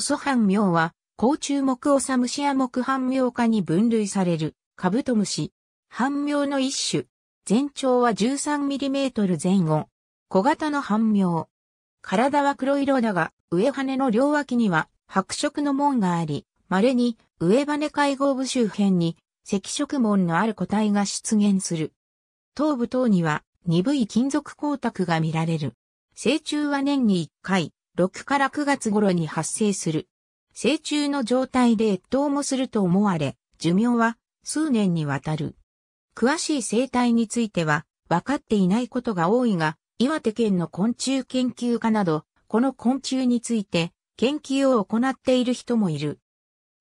細半苗は、甲虫木オサムシア木半苗科に分類される、カブトムシ。半苗の一種。全長は 13mm 前後。小型の半苗。体は黒色だが、上羽の両脇には白色の門があり、稀に上羽会合部周辺に赤色門のある個体が出現する。頭部等には鈍い金属光沢が見られる。成虫は年に1回、6から9月頃に発生する。成虫の状態で越冬もすると思われ、寿命は数年にわたる。詳しい生態については分かっていないことが多いが、岩手県の昆虫研究家など、この昆虫について研究を行っている人もいる。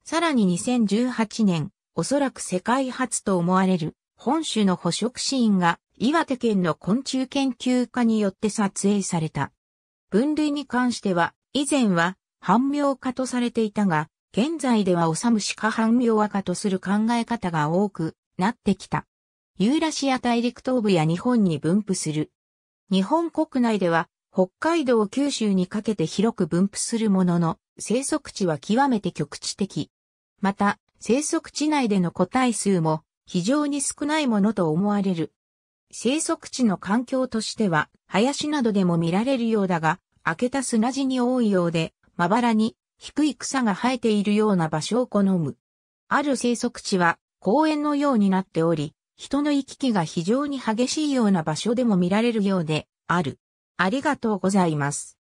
さらに2018年、おそらく世界初と思われる本種の捕食シーンが岩手県の昆虫研究家によって撮影された。分類に関しては、以前は、半妙化とされていたが、現在ではムシか半妙化とする考え方が多くなってきた。ユーラシア大陸東部や日本に分布する。日本国内では、北海道九州にかけて広く分布するものの、生息地は極めて局地的。また、生息地内での個体数も非常に少ないものと思われる。生息地の環境としては、林などでも見られるようだが、明けた砂地に多いようで、まばらに低い草が生えているような場所を好む。ある生息地は公園のようになっており、人の行き来が非常に激しいような場所でも見られるようである。ありがとうございます。